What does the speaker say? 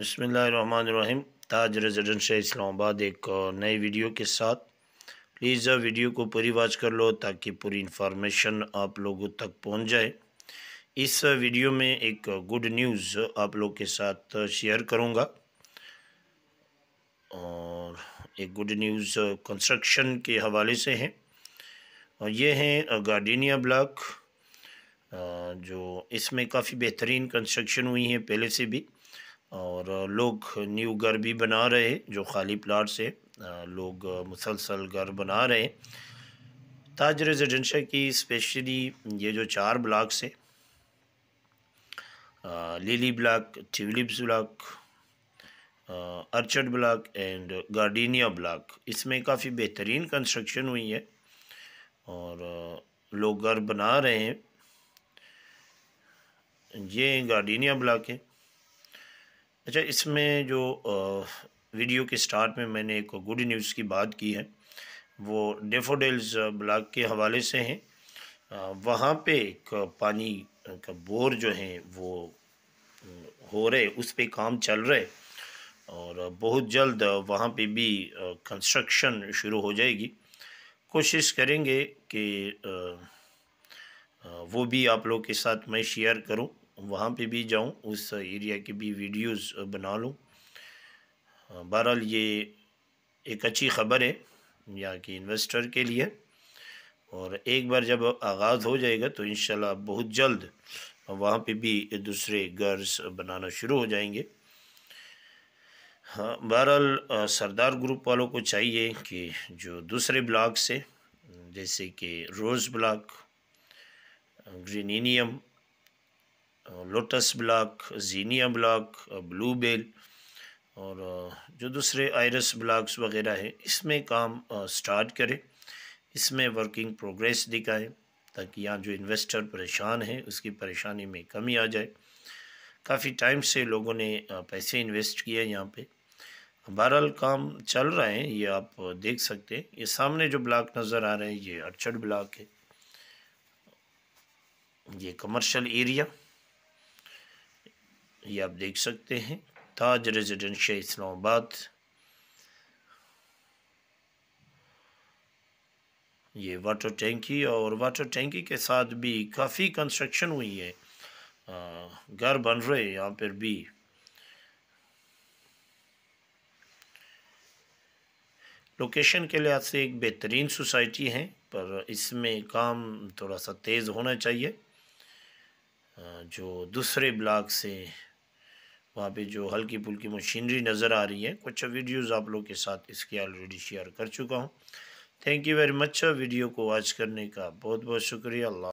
बसमीम ताज रेजिडेंट शाह इस्लामाबाद एक नए वीडियो के साथ प्लीज़ वीडियो को पूरी वॉच कर लो ताकि पूरी इन्फॉर्मेशन आप लोगों तक पहुंच जाए इस वीडियो में एक गुड न्यूज़ आप लोग के साथ शेयर करूंगा और एक गुड न्यूज़ कंस्ट्रक्शन के हवाले से है और ये हैं गार्डिनिया ब्लॉक जो इसमें काफ़ी बेहतरीन कंस्ट्रक्शन हुई है पहले से भी और लोग न्यू घर भी बना रहे जो खाली प्लाट से लोग मुसलसल घर बना रहे हैं ताज रेजिडेंशल की स्पेशली ये जो चार ब्लॉक से lily block tulips block orchid block and gardenia block इसमें काफ़ी बेहतरीन कंस्ट्रक्शन हुई है और लोग घर बना रहे हैं ये गार्डिनिया ब्लाक है अच्छा इसमें जो वीडियो के स्टार्ट में मैंने एक गुड न्यूज़ की बात की है वो डेफोडेल्स ब्लॉक के हवाले से हैं वहाँ पे एक पानी का बोर जो है वो हो रहे उस पर काम चल रहे और बहुत जल्द वहाँ पे भी कंस्ट्रक्शन शुरू हो जाएगी कोशिश करेंगे कि वो भी आप लोग के साथ मैं शेयर करूं वहाँ पे भी जाऊँ उस एरिया की भी वीडियोस बना लूँ हाँ, बहरहाल ये एक अच्छी ख़बर है यहाँ के इन्वेस्टर के लिए और एक बार जब आगाज़ हो जाएगा तो इन बहुत जल्द वहाँ पे भी दूसरे गर्स बनाना शुरू हो जाएंगे हाँ बहरहाल सरदार ग्रुप वालों को चाहिए कि जो दूसरे ब्लॉक से जैसे कि rose block geranium lotus block zinnia block blue bell और uh, जो दूसरे आयरस ब्लॉक्स वगैरह हैं इसमें काम स्टार्ट uh, करें इसमें वर्किंग प्रोग्रेस दिखाएं ताकि यहाँ जो इन्वेस्टर परेशान है उसकी परेशानी में कमी आ जाए काफ़ी टाइम से लोगों ने uh, पैसे इन्वेस्ट किए यहाँ पे बहरहाल काम चल रहा है ये आप देख सकते हैं ये सामने जो ब्लॉक नज़र आ रहे हैं ये अड़चड़ ब्लॉक है ये कमर्शियल एरिया ये आप देख सकते हैं ताज रेजिडेंशिया इस्लामाबाद ये वाटर टैंकी और वाटर टैंकी के साथ भी काफ़ी कंस्ट्रक्शन हुई है घर बन रहे हैं यहाँ पर भी लोकेशन के लिहाज से एक बेहतरीन सोसाइटी है पर इसमें काम थोड़ा सा तेज़ होना चाहिए जो दूसरे ब्लॉक से वहाँ पे जो हल्की पुल्की मशीनरी नज़र आ रही है कुछ वीडियोस आप लोग के साथ इसके ऑलरेडी शेयर कर चुका हूँ thank you very much video को वॉच करने का बहुत बहुत शुक्रिया अल्लाह